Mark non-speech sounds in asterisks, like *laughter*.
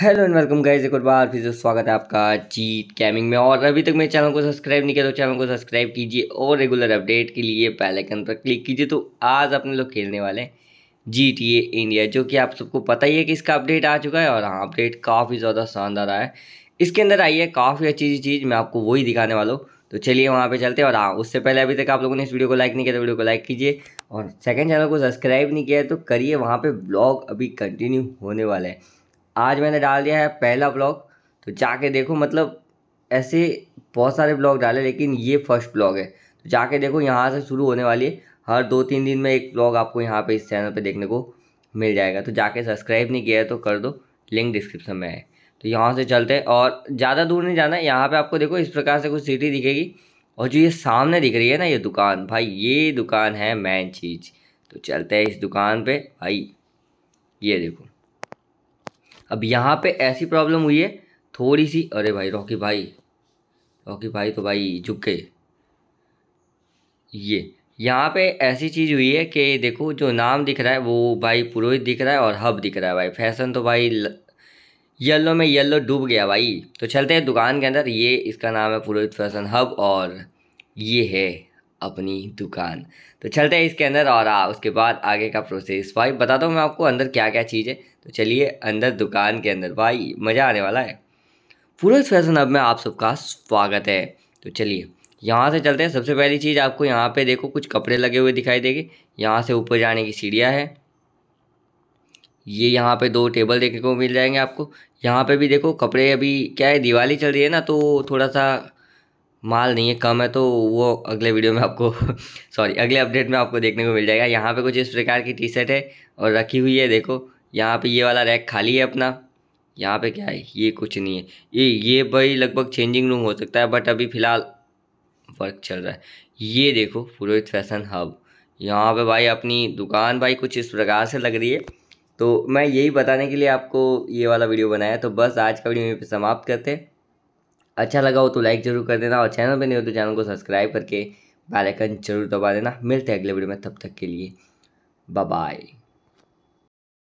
hello and welcome guys एक और बार फिर से स्वागत है आपका जीत कैमिंग में और अभी तक मेरे चैनल को सब्सक्राइब नहीं किया तो चैनल को सब्सक्राइब कीजिए और रेगुलर अपडेट के लिए पहले आइकन पर क्लिक कीजिए तो आज अपने लोग खेलने वाले हैं जी टी ए इंडिया जो कि आप सबको पता ही है कि इसका अपडेट आ चुका है और हाँ अपडेट काफ़ी ज़्यादा शानदार आया है इसके अंदर आई है काफ़ी अच्छी चीज़ मैं आपको वही दिखाने वाला हूँ तो चलिए वहाँ पे चलते हैं और हाँ उससे पहले अभी तक आप लोगों ने इस वीडियो को लाइक नहीं किया तो वीडियो को लाइक कीजिए और सेकंड चैनल को सब्सक्राइब नहीं किया है तो करिए वहाँ पे ब्लॉग अभी कंटिन्यू होने वाला है आज मैंने डाल दिया है पहला ब्लॉग तो जाके देखो मतलब ऐसे बहुत सारे ब्लॉग डाले लेकिन ये फर्स्ट ब्लॉग है तो जाके देखो यहाँ से शुरू होने वाली है हर दो तीन दिन में एक ब्लॉग आपको यहाँ पे इस चैनल पे देखने को मिल जाएगा तो जाके सब्सक्राइब नहीं किया है तो कर दो लिंक डिस्क्रिप्शन में है तो यहाँ से चलते हैं और ज़्यादा दूर नहीं जाना है यहाँ पर आपको देखो इस प्रकार से कुछ सिटी दिखेगी और जो ये सामने दिख रही है ना ये दुकान भाई ये दुकान है मैन चीज़ तो चलते हैं इस दुकान पर भाई ये देखो अब यहाँ पे ऐसी प्रॉब्लम हुई है थोड़ी सी अरे भाई रॉकी भाई रॉकी भाई तो भाई झुक गए ये यहाँ पे ऐसी चीज़ हुई है कि देखो जो नाम दिख रहा है वो भाई पुरोहित दिख रहा है और हब दिख रहा है भाई फैशन तो भाई ल... येलो में येलो डूब गया भाई तो चलते हैं दुकान के अंदर ये इसका नाम है पुरोहित फैशन हब और ये है अपनी दुकान तो चलते हैं इसके अंदर और आ, उसके बाद आगे का प्रोसेस भाई बताता हूँ मैं आपको अंदर क्या क्या चीज़ है तो चलिए अंदर दुकान के अंदर भाई मज़ा आने वाला है पूरज फैशन अब में आप सबका स्वागत है तो चलिए यहाँ से चलते हैं सबसे पहली चीज़ आपको यहाँ पे देखो कुछ कपड़े लगे हुए दिखाई देंगे यहाँ से ऊपर जाने की सीढ़ियाँ है ये यहाँ पे दो टेबल देखने को मिल जाएंगे आपको यहाँ पे भी देखो कपड़े अभी क्या है दिवाली चल रही है ना तो थोड़ा सा माल नहीं है कम है तो वो अगले वीडियो में आपको सॉरी *laughs* अगले अपडेट में आपको देखने को मिल जाएगा यहाँ पे कुछ इस प्रकार की टी शर्ट है और रखी हुई है देखो यहाँ पे ये वाला रैक खाली है अपना यहाँ पे क्या है ये कुछ नहीं है ये ये भाई लगभग चेंजिंग रूम हो सकता है बट अभी फ़िलहाल वर्क चल रहा है ये देखो पुरोहित फैशन हब यहाँ पर भाई अपनी दुकान भाई कुछ इस प्रकार से लग रही है तो मैं यही बताने के लिए आपको ये वाला वीडियो बनाया तो बस आज का वीडियो यहीं पर समाप्त करते हैं अच्छा लगा हो तो लाइक जरूर कर देना और चैनल पर नहीं हो तो चैनल को सब्सक्राइब करके बेल आइकन जरूर दबा देना मिलते हैं अगले वीडियो में तब तक के लिए बाय